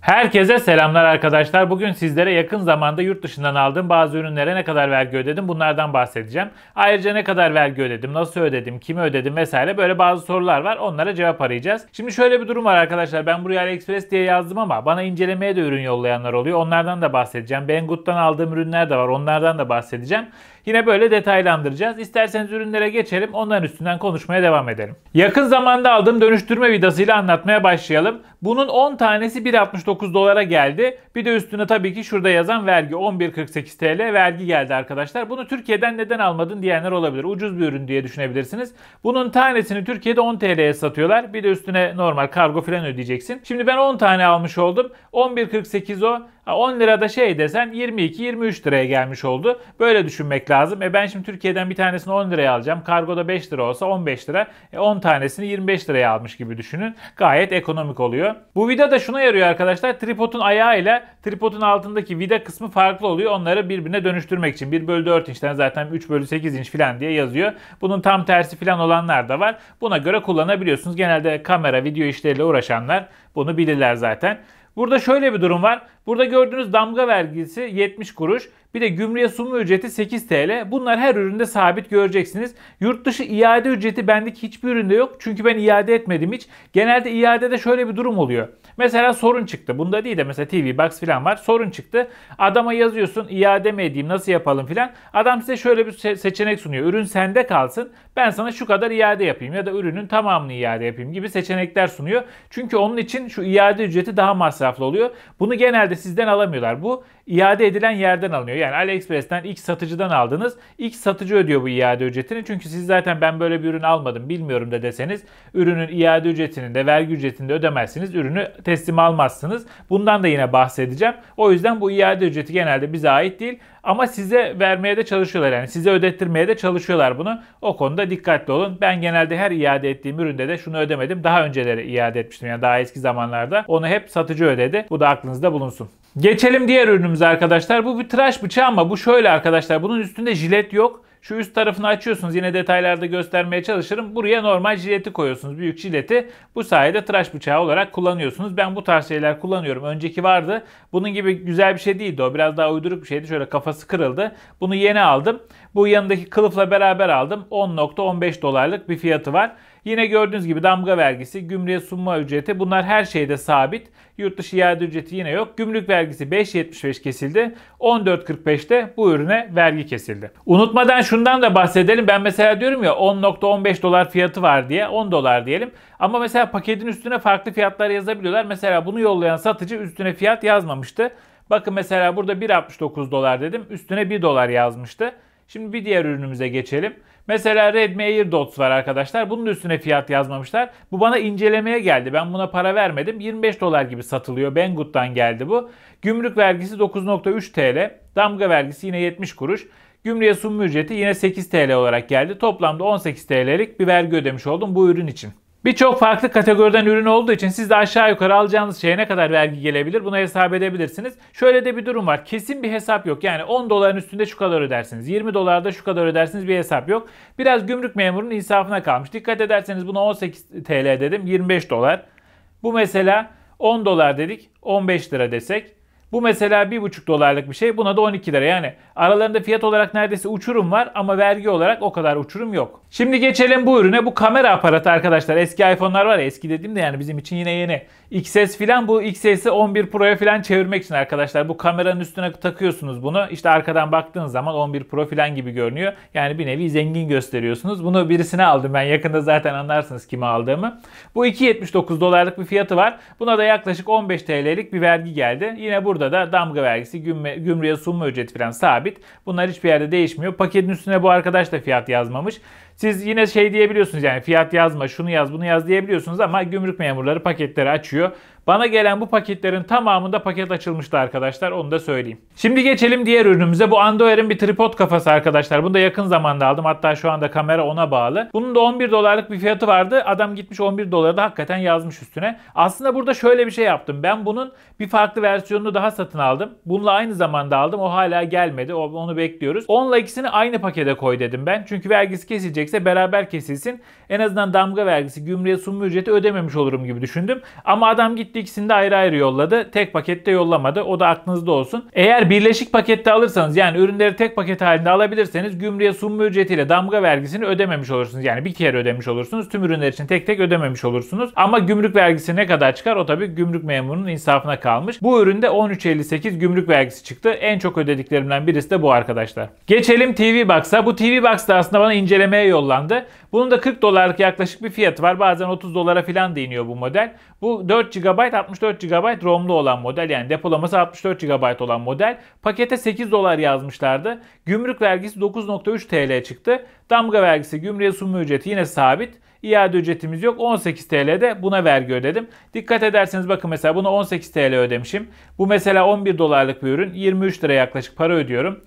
Herkese selamlar arkadaşlar. Bugün sizlere yakın zamanda yurt dışından aldığım bazı ürünlere ne kadar vergi ödedim bunlardan bahsedeceğim. Ayrıca ne kadar vergi ödedim, nasıl ödedim, kimi ödedim vesaire böyle bazı sorular var. Onlara cevap arayacağız. Şimdi şöyle bir durum var arkadaşlar. Ben buraya AliExpress diye yazdım ama bana incelemeye de ürün yollayanlar oluyor. Onlardan da bahsedeceğim. Banggood'dan aldığım ürünler de var. Onlardan da bahsedeceğim. Yine böyle detaylandıracağız. İsterseniz ürünlere geçelim onların üstünden konuşmaya devam edelim. Yakın zamanda aldığım dönüştürme vidasıyla anlatmaya başlayalım. Bunun 10 tanesi 1.69 dolara geldi. Bir de üstüne tabii ki şurada yazan vergi 11.48 TL vergi geldi arkadaşlar. Bunu Türkiye'den neden almadın diyenler olabilir. Ucuz bir ürün diye düşünebilirsiniz. Bunun tanesini Türkiye'de 10 TL'ye satıyorlar. Bir de üstüne normal kargo falan ödeyeceksin. Şimdi ben 10 tane almış oldum. 11.48 o. 10 lirada şey desen 22-23 liraya gelmiş oldu. Böyle düşünmek lazım. E ben şimdi Türkiye'den bir tanesini 10 liraya alacağım. Kargoda 5 lira olsa 15 lira. E 10 tanesini 25 liraya almış gibi düşünün. Gayet ekonomik oluyor. Bu vida da şuna yarıyor arkadaşlar. Tripodun ayağıyla tripodun altındaki vida kısmı farklı oluyor. Onları birbirine dönüştürmek için. 1 bölü 4 inçten zaten 3 bölü 8 inç falan diye yazıyor. Bunun tam tersi falan olanlar da var. Buna göre kullanabiliyorsunuz. Genelde kamera, video işleriyle uğraşanlar bunu bilirler zaten. Burada şöyle bir durum var. Burada gördüğünüz damga vergisi 70 kuruş. Bir de gümrüğe sunma ücreti 8 TL. Bunlar her üründe sabit göreceksiniz. Yurt dışı iade ücreti bendeki hiçbir üründe yok. Çünkü ben iade etmedim hiç. Genelde iadede şöyle bir durum oluyor. Mesela sorun çıktı. Bunda değil de mesela TV Box falan var. Sorun çıktı. Adama yazıyorsun iade mi edeyim nasıl yapalım filan. Adam size şöyle bir seçenek sunuyor. Ürün sende kalsın. Ben sana şu kadar iade yapayım ya da ürünün tamamını iade yapayım gibi seçenekler sunuyor. Çünkü onun için şu iade ücreti daha masraflı oluyor. Bunu genelde sizden alamıyorlar. Bu iade edilen yerden alınıyor. Yani AliExpress'ten X satıcıdan aldınız. X satıcı ödüyor bu iade ücretini. Çünkü siz zaten ben böyle bir ürün almadım bilmiyorum da deseniz ürünün iade ücretini de vergi ücretini de ödemezsiniz. Ürünü teslim almazsınız. Bundan da yine bahsedeceğim. O yüzden bu iade ücreti genelde bize ait değil. Ama size vermeye de çalışıyorlar yani size ödettirmeye de çalışıyorlar bunu. O konuda dikkatli olun. Ben genelde her iade ettiğim üründe de şunu ödemedim. Daha önceleri iade etmiştim yani daha eski zamanlarda. Onu hep satıcı ödedi. Bu da aklınızda bulunsun. Geçelim diğer ürünümüze arkadaşlar. Bu bir tıraş bıçağı ama bu şöyle arkadaşlar. Bunun üstünde jilet yok. Şu üst tarafını açıyorsunuz. Yine detaylarda göstermeye çalışırım. Buraya normal jileti koyuyorsunuz. Büyük jileti. Bu sayede tıraş bıçağı olarak kullanıyorsunuz. Ben bu tarz şeyler kullanıyorum. Önceki vardı. Bunun gibi güzel bir şey değildi. O biraz daha uyduruk bir şeydi. Şöyle kafası kırıldı. Bunu yeni aldım. Bu yanındaki kılıfla beraber aldım. 10.15 dolarlık bir fiyatı var. Yine gördüğünüz gibi damga vergisi, gümrüğe sunma ücreti bunlar her şeyde sabit. Yurt dışı iade ücreti yine yok. Gümrük vergisi 5.75 kesildi. 14.45'te bu ürüne vergi kesildi. Unutmadan şundan da bahsedelim. Ben mesela diyorum ya 10.15 dolar fiyatı var diye 10 dolar diyelim. Ama mesela paketin üstüne farklı fiyatlar yazabiliyorlar. Mesela bunu yollayan satıcı üstüne fiyat yazmamıştı. Bakın mesela burada 1.69 dolar dedim. Üstüne 1 dolar yazmıştı. Şimdi bir diğer ürünümüze geçelim. Mesela Redmi AirDots var arkadaşlar. Bunun üstüne fiyat yazmamışlar. Bu bana incelemeye geldi. Ben buna para vermedim. 25 dolar gibi satılıyor. Banggood'dan geldi bu. Gümrük vergisi 9.3 TL. Damga vergisi yine 70 kuruş. Gümrüğe sunma ücreti yine 8 TL olarak geldi. Toplamda 18 TL'lik bir vergi ödemiş oldum bu ürün için. Birçok farklı kategoriden ürün olduğu için siz de aşağı yukarı alacağınız şeye ne kadar vergi gelebilir bunu hesap edebilirsiniz. Şöyle de bir durum var. Kesin bir hesap yok. Yani 10 doların üstünde şu kadar ödersiniz. 20 dolarda şu kadar ödersiniz bir hesap yok. Biraz gümrük memurunun insafına kalmış. Dikkat ederseniz buna 18 TL dedim. 25 dolar. Bu mesela 10 dolar dedik. 15 lira desek. Bu mesela 1,5 dolarlık bir şey. Buna da 12 lira. Yani aralarında fiyat olarak neredeyse uçurum var ama vergi olarak o kadar uçurum yok. Şimdi geçelim bu ürüne. Bu kamera aparatı arkadaşlar. Eski iPhone'lar var ya eski dedim de yani bizim için yine yeni. XS filan bu XS'i 11 Pro'ya filan çevirmek için arkadaşlar. Bu kameranın üstüne takıyorsunuz bunu. İşte arkadan baktığınız zaman 11 Pro filan gibi görünüyor. Yani bir nevi zengin gösteriyorsunuz. Bunu birisine aldım ben. Yakında zaten anlarsınız kimi aldığımı. Bu 2.79 dolarlık bir fiyatı var. Buna da yaklaşık 15 TL'lik bir vergi geldi. Yine burada Burada da damga vergisi, gümre, gümrüğe sunma ücreti falan sabit. Bunlar hiçbir yerde değişmiyor. Paketin üstüne bu arkadaş da fiyat yazmamış. Siz yine şey diyebiliyorsunuz yani fiyat yazma, şunu yaz, bunu yaz diyebiliyorsunuz ama gümrük memurları paketleri açıyor. Bana gelen bu paketlerin tamamında paket açılmıştı arkadaşlar onu da söyleyeyim. Şimdi geçelim diğer ürünümüze. Bu Andoer'in bir tripod kafası arkadaşlar. Bunu da yakın zamanda aldım. Hatta şu anda kamera ona bağlı. Bunun da 11 dolarlık bir fiyatı vardı. Adam gitmiş 11 dolara da hakikaten yazmış üstüne. Aslında burada şöyle bir şey yaptım. Ben bunun bir farklı versiyonunu daha satın aldım. Bununla aynı zamanda aldım. O hala gelmedi. onu bekliyoruz. Onunla ikisini aynı pakete koy dedim ben. Çünkü vergisi kesilecekse beraber kesilsin. En azından damga vergisi, gümrüğe sunma ücreti ödememiş olurum gibi düşündüm. Ama adam gitti İkisini de ayrı ayrı yolladı. Tek pakette yollamadı. O da aklınızda olsun. Eğer birleşik pakette alırsanız yani ürünleri tek paket halinde alabilirseniz gümrüğe sunma ücretiyle damga vergisini ödememiş olursunuz. Yani bir kere ödemiş olursunuz. Tüm ürünler için tek tek ödememiş olursunuz. Ama gümrük vergisi ne kadar çıkar? O tabii gümrük memurunun insafına kalmış. Bu üründe 13.58 gümrük vergisi çıktı. En çok ödediklerimden birisi de bu arkadaşlar. Geçelim TV Box'a. Bu TV Box da aslında bana incelemeye yollandı. Bunun da 40 dolarlık yaklaşık bir fiyatı var. Bazen 30 dolara falan değiniyor bu model. Bu 4 GB 64 GB ROM'lu olan model yani depolaması 64 GB olan model pakete 8 dolar yazmışlardı. Gümrük vergisi 9.3 TL çıktı. Damga vergisi gümrüğe sunma ücreti yine sabit. İade ücretimiz yok. 18 TL'de buna vergi ödedim. Dikkat ederseniz bakın mesela buna 18 TL ödemişim. Bu mesela 11 dolarlık bir ürün. 23 lira yaklaşık para ödüyorum.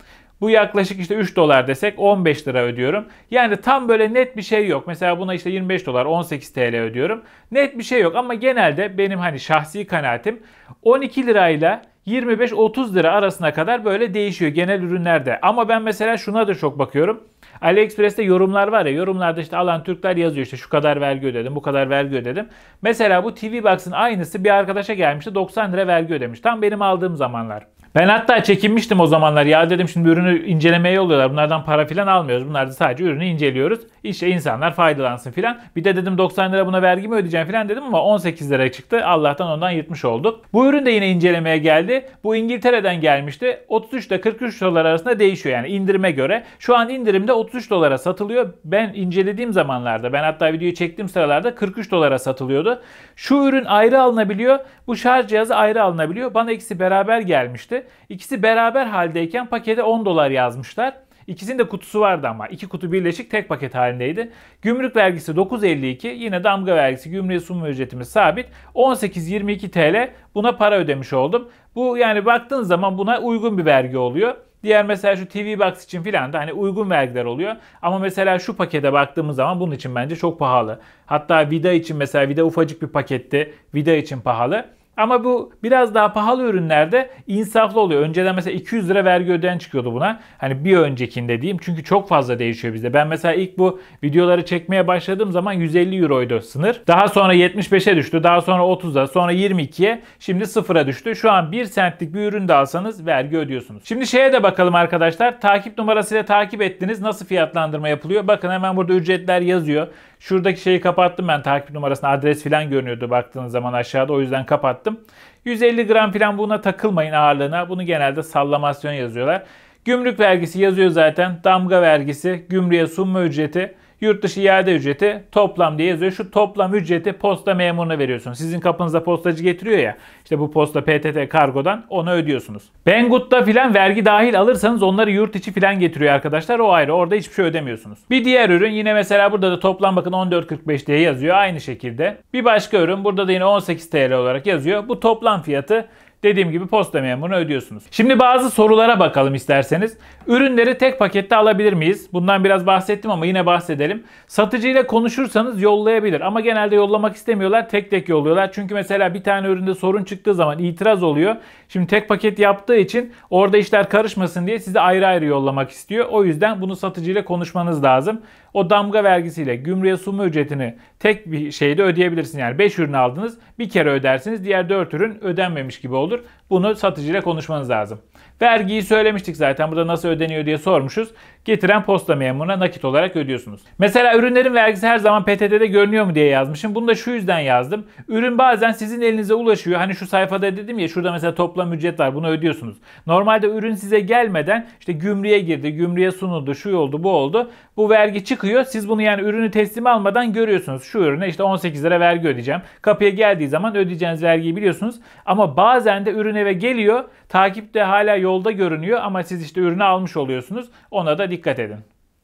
Bu yaklaşık işte 3 dolar desek 15 lira ödüyorum. Yani tam böyle net bir şey yok. Mesela buna işte 25 dolar 18 TL ödüyorum. Net bir şey yok ama genelde benim hani şahsi kanaatim 12 lirayla 25-30 lira arasına kadar böyle değişiyor genel ürünlerde. Ama ben mesela şuna da çok bakıyorum. AliExpress'te yorumlar var ya yorumlarda işte alan Türkler yazıyor işte şu kadar vergi ödedim bu kadar vergi ödedim. Mesela bu TV Box'ın aynısı bir arkadaşa gelmişti 90 lira vergi ödemiş. Tam benim aldığım zamanlar. Ben hatta çekinmiştim o zamanlar. Ya dedim şimdi ürünü incelemeye yolluyorlar. Bunlardan para filan almıyoruz. Bunlar sadece ürünü inceliyoruz. İşte insanlar faydalansın filan. Bir de dedim 90 lira buna vergi mi ödeyeceğim filan dedim ama 18 lira çıktı. Allah'tan ondan yırtmış olduk. Bu ürün de yine incelemeye geldi. Bu İngiltere'den gelmişti. 33 ile 43 dolar arasında değişiyor yani indirime göre. Şu an indirimde 33 dolara satılıyor. Ben incelediğim zamanlarda ben hatta videoyu çektiğim sıralarda 43 dolara satılıyordu. Şu ürün ayrı alınabiliyor. Bu şarj cihazı ayrı alınabiliyor. Bana ikisi beraber gelmişti. İkisi beraber haldeyken pakete 10 dolar yazmışlar. İkisinin de kutusu vardı ama. iki kutu birleşik tek paket halindeydi. Gümrük vergisi 9.52 yine damga vergisi gümrüğe sunma ücretimiz sabit. 18.22 TL buna para ödemiş oldum. Bu yani baktığın zaman buna uygun bir vergi oluyor. Diğer mesela şu TV Box için filan da hani uygun vergiler oluyor. Ama mesela şu pakete baktığımız zaman bunun için bence çok pahalı. Hatta vida için mesela vida ufacık bir paketti. Vida için pahalı. Ama bu biraz daha pahalı ürünlerde insaflı oluyor. Önceden mesela 200 lira vergi ödeyen çıkıyordu buna. Hani bir öncekinde diyeyim. Çünkü çok fazla değişiyor bizde. Ben mesela ilk bu videoları çekmeye başladığım zaman 150 euroydu sınır. Daha sonra 75'e düştü. Daha sonra 30'a, sonra 22'ye. Şimdi sıfıra düştü. Şu an 1 centlik bir ürün de alsanız vergi ödüyorsunuz. Şimdi şeye de bakalım arkadaşlar. Takip numarasıyla takip ettiniz. Nasıl fiyatlandırma yapılıyor? Bakın hemen burada ücretler yazıyor. Şuradaki şeyi kapattım ben takip numarasını. Adres falan görünüyordu baktığınız zaman aşağıda. O yüzden kapattım yaptım. 150 gram falan buna takılmayın ağırlığına. Bunu genelde sallamasyon yazıyorlar. Gümrük vergisi yazıyor zaten. Damga vergisi, gümrüğe sunma ücreti. Yurt dışı iade ücreti toplam diye yazıyor. Şu toplam ücreti posta memuruna veriyorsunuz. Sizin kapınıza postacı getiriyor ya. İşte bu posta PTT kargodan onu ödüyorsunuz. Bengut'ta filan vergi dahil alırsanız onları yurt içi filan getiriyor arkadaşlar. O ayrı. Orada hiçbir şey ödemiyorsunuz. Bir diğer ürün yine mesela burada da toplam bakın 14.45 diye yazıyor. Aynı şekilde. Bir başka ürün burada da yine 18 TL olarak yazıyor. Bu toplam fiyatı Dediğim gibi posta memuruna ödüyorsunuz. Şimdi bazı sorulara bakalım isterseniz. Ürünleri tek pakette alabilir miyiz? Bundan biraz bahsettim ama yine bahsedelim. Satıcıyla konuşursanız yollayabilir ama genelde yollamak istemiyorlar. Tek tek yolluyorlar. Çünkü mesela bir tane üründe sorun çıktığı zaman itiraz oluyor. Şimdi tek paket yaptığı için orada işler karışmasın diye size ayrı ayrı yollamak istiyor. O yüzden bunu satıcıyla konuşmanız lazım. O damga vergisiyle gümrüğe sunma ücretini tek bir şeyde ödeyebilirsin. Yani 5 ürün aldınız bir kere ödersiniz. Diğer 4 ürün ödenmemiş gibi olur. Bunu satıcıyla konuşmanız lazım. Vergiyi söylemiştik zaten. Burada nasıl ödeniyor diye sormuşuz. Getiren posta memuruna nakit olarak ödüyorsunuz. Mesela ürünlerin vergisi her zaman PTT'de görünüyor mu diye yazmışım. Bunu da şu yüzden yazdım. Ürün bazen sizin elinize ulaşıyor. Hani şu sayfada dedim ya şurada mesela toplam ücret var. Bunu ödüyorsunuz. Normalde ürün size gelmeden işte gümrüğe girdi, gümrüğe sunuldu, şu oldu, bu oldu. Bu vergi çıkıyor. Siz bunu yani ürünü teslim almadan görüyorsunuz. Şu ürüne işte 18 lira vergi ödeyeceğim. Kapıya geldiği zaman ödeyeceğiniz vergiyi biliyorsunuz. Ama bazen de ürüne eve geliyor. Takipte hala yolda görünüyor ama siz işte ürünü almış oluyorsunuz. Ona da dikkat edin.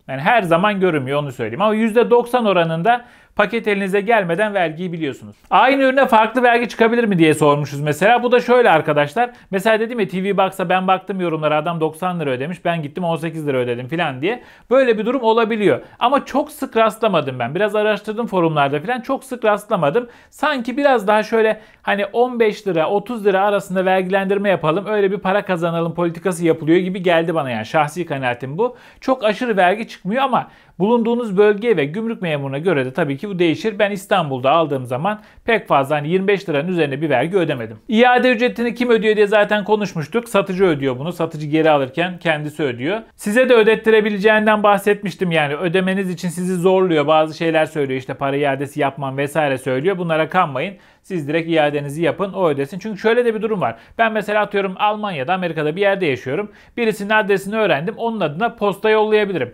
Yani her zaman görünmüyor onu söyleyeyim. Ama %90 oranında paket elinize gelmeden vergiyi biliyorsunuz. Aynı ürüne farklı vergi çıkabilir mi diye sormuşuz mesela. Bu da şöyle arkadaşlar. Mesela dedim ya TV Box'a ben baktım yorumlara adam 90 lira ödemiş. Ben gittim 18 lira ödedim filan diye. Böyle bir durum olabiliyor. Ama çok sık rastlamadım ben. Biraz araştırdım forumlarda filan. Çok sık rastlamadım. Sanki biraz daha şöyle hani 15 lira 30 lira arasında vergilendirme yapalım. Öyle bir para kazanalım politikası yapılıyor gibi geldi bana yani. Şahsi kanaatim bu. Çok aşırı vergi çıkmıyor ama bulunduğunuz bölgeye ve gümrük memuruna göre de tabii ki bu değişir. Ben İstanbul'da aldığım zaman pek fazla hani 25 liranın üzerine bir vergi ödemedim. İade ücretini kim ödüyor diye zaten konuşmuştuk. Satıcı ödüyor bunu. Satıcı geri alırken kendisi ödüyor. Size de ödettirebileceğinden bahsetmiştim yani ödemeniz için sizi zorluyor. Bazı şeyler söylüyor işte para iadesi yapmam vesaire söylüyor. Bunlara kanmayın. Siz direkt iadenizi yapın o ödesin. Çünkü şöyle de bir durum var. Ben mesela atıyorum Almanya'da Amerika'da bir yerde yaşıyorum. Birisinin adresini öğrendim. Onun adına posta yollayabilirim.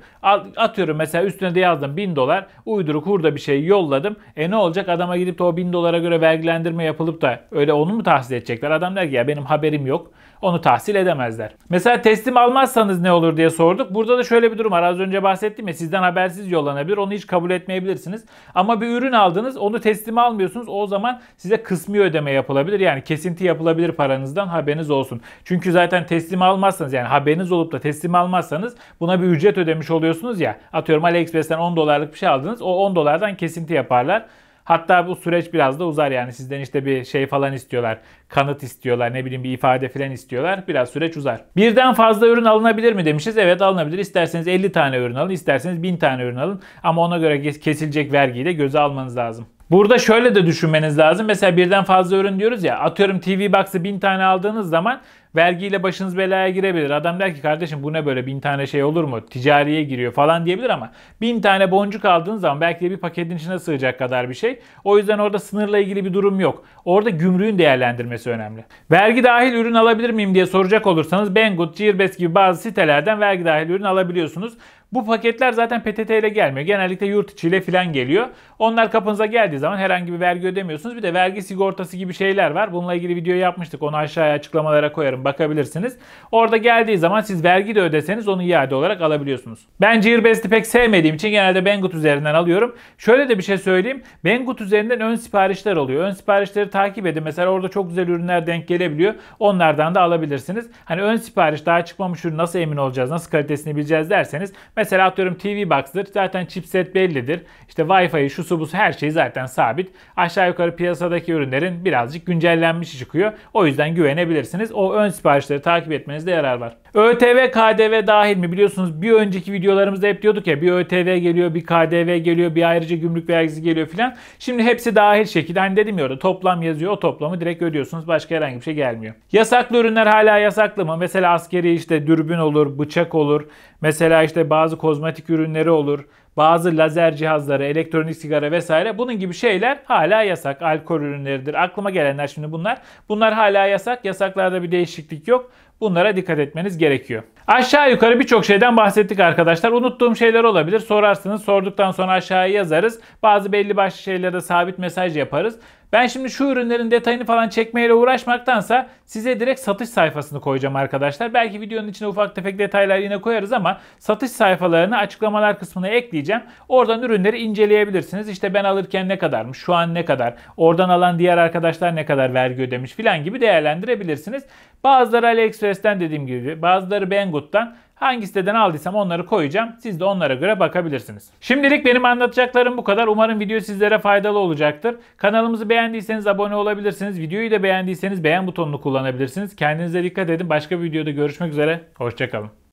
Atıyorum mesela üstüne de yazdım 1000 dolar. Uyduruk hurda bir şey yolladım. E ne olacak adama gidip de o 1000 dolara göre vergilendirme yapılıp da öyle onu mu tahsil edecekler? Adam der ki ya benim haberim yok. Onu tahsil edemezler. Mesela teslim almazsanız ne olur diye sorduk. Burada da şöyle bir durum var. Az önce bahsettim ya sizden habersiz yollanabilir. Onu hiç kabul etmeyebilirsiniz. Ama bir ürün aldınız onu teslim almıyorsunuz. O zaman size kısmi ödeme yapılabilir. Yani kesinti yapılabilir paranızdan haberiniz olsun. Çünkü zaten teslim almazsanız yani haberiniz olup da teslim almazsanız buna bir ücret ödemiş oluyorsunuz ya. Atıyorum AliExpress'ten 10 dolarlık bir şey aldınız. O 10 dolardan kesinti yaparlar. Hatta bu süreç biraz da uzar yani sizden işte bir şey falan istiyorlar. Kanıt istiyorlar ne bileyim bir ifade falan istiyorlar. Biraz süreç uzar. Birden fazla ürün alınabilir mi demişiz. Evet alınabilir. İsterseniz 50 tane ürün alın isterseniz 1000 tane ürün alın. Ama ona göre kesilecek vergiyi de göze almanız lazım. Burada şöyle de düşünmeniz lazım. Mesela birden fazla ürün diyoruz ya. Atıyorum TV Box'ı bin tane aldığınız zaman vergiyle başınız belaya girebilir. Adam der ki kardeşim bu ne böyle bin tane şey olur mu? Ticariye giriyor falan diyebilir ama bin tane boncuk aldığınız zaman belki de bir paketin içine sığacak kadar bir şey. O yüzden orada sınırla ilgili bir durum yok. Orada gümrüğün değerlendirmesi önemli. Vergi dahil ürün alabilir miyim diye soracak olursanız Banggood, Cirbes gibi bazı sitelerden vergi dahil ürün alabiliyorsunuz. Bu paketler zaten PTT ile gelmiyor. Genellikle yurt içi ile filan geliyor. Onlar kapınıza geldiği zaman herhangi bir vergi ödemiyorsunuz. Bir de vergi sigortası gibi şeyler var. Bununla ilgili video yapmıştık. Onu aşağıya açıklamalara koyarım. Bakabilirsiniz. Orada geldiği zaman siz vergi de ödeseniz onu iade olarak alabiliyorsunuz. Ben Gearbest'i pek sevmediğim için genelde Banggood üzerinden alıyorum. Şöyle de bir şey söyleyeyim. Banggood üzerinden ön siparişler oluyor. Ön siparişleri takip edin. Mesela orada çok güzel ürünler denk gelebiliyor. Onlardan da alabilirsiniz. Hani ön sipariş daha çıkmamış ürün nasıl emin olacağız? Nasıl kalitesini bileceğiz derseniz. Mesela Mesela atıyorum TV Box'dır. Zaten chipset bellidir. İşte Wi-Fi, şu su bu her şey zaten sabit. Aşağı yukarı piyasadaki ürünlerin birazcık güncellenmiş çıkıyor. O yüzden güvenebilirsiniz. O ön siparişleri takip etmenizde yarar var. ÖTV, KDV dahil mi? Biliyorsunuz bir önceki videolarımızda hep diyorduk ya bir ÖTV geliyor, bir KDV geliyor, bir ayrıca gümrük vergisi geliyor filan. Şimdi hepsi dahil şekilde. Hani dedim ya orada toplam yazıyor. O toplamı direkt ödüyorsunuz. Başka herhangi bir şey gelmiyor. Yasaklı ürünler hala yasaklı mı? Mesela askeri işte dürbün olur, bıçak olur Mesela işte bazı kozmetik ürünleri olur, bazı lazer cihazları, elektronik sigara vesaire bunun gibi şeyler hala yasak. Alkol ürünleridir. Aklıma gelenler şimdi bunlar. Bunlar hala yasak. Yasaklarda bir değişiklik yok. Bunlara dikkat etmeniz gerekiyor. Aşağı yukarı birçok şeyden bahsettik arkadaşlar. Unuttuğum şeyler olabilir. Sorarsınız. Sorduktan sonra aşağıya yazarız. Bazı belli başlı şeylere sabit mesaj yaparız. Ben şimdi şu ürünlerin detayını falan çekmeyle uğraşmaktansa size direkt satış sayfasını koyacağım arkadaşlar. Belki videonun içine ufak tefek detaylar yine koyarız ama satış sayfalarını açıklamalar kısmına ekleyeceğim ekleyeceğim. Oradan ürünleri inceleyebilirsiniz. İşte ben alırken ne kadarmış, şu an ne kadar, oradan alan diğer arkadaşlar ne kadar vergi ödemiş filan gibi değerlendirebilirsiniz. Bazıları AliExpress'ten dediğim gibi, bazıları Banggood'dan Hangi siteden aldıysam onları koyacağım. Siz de onlara göre bakabilirsiniz. Şimdilik benim anlatacaklarım bu kadar. Umarım video sizlere faydalı olacaktır. Kanalımızı beğendiyseniz abone olabilirsiniz. Videoyu da beğendiyseniz beğen butonunu kullanabilirsiniz. Kendinize dikkat edin. Başka bir videoda görüşmek üzere. Hoşçakalın.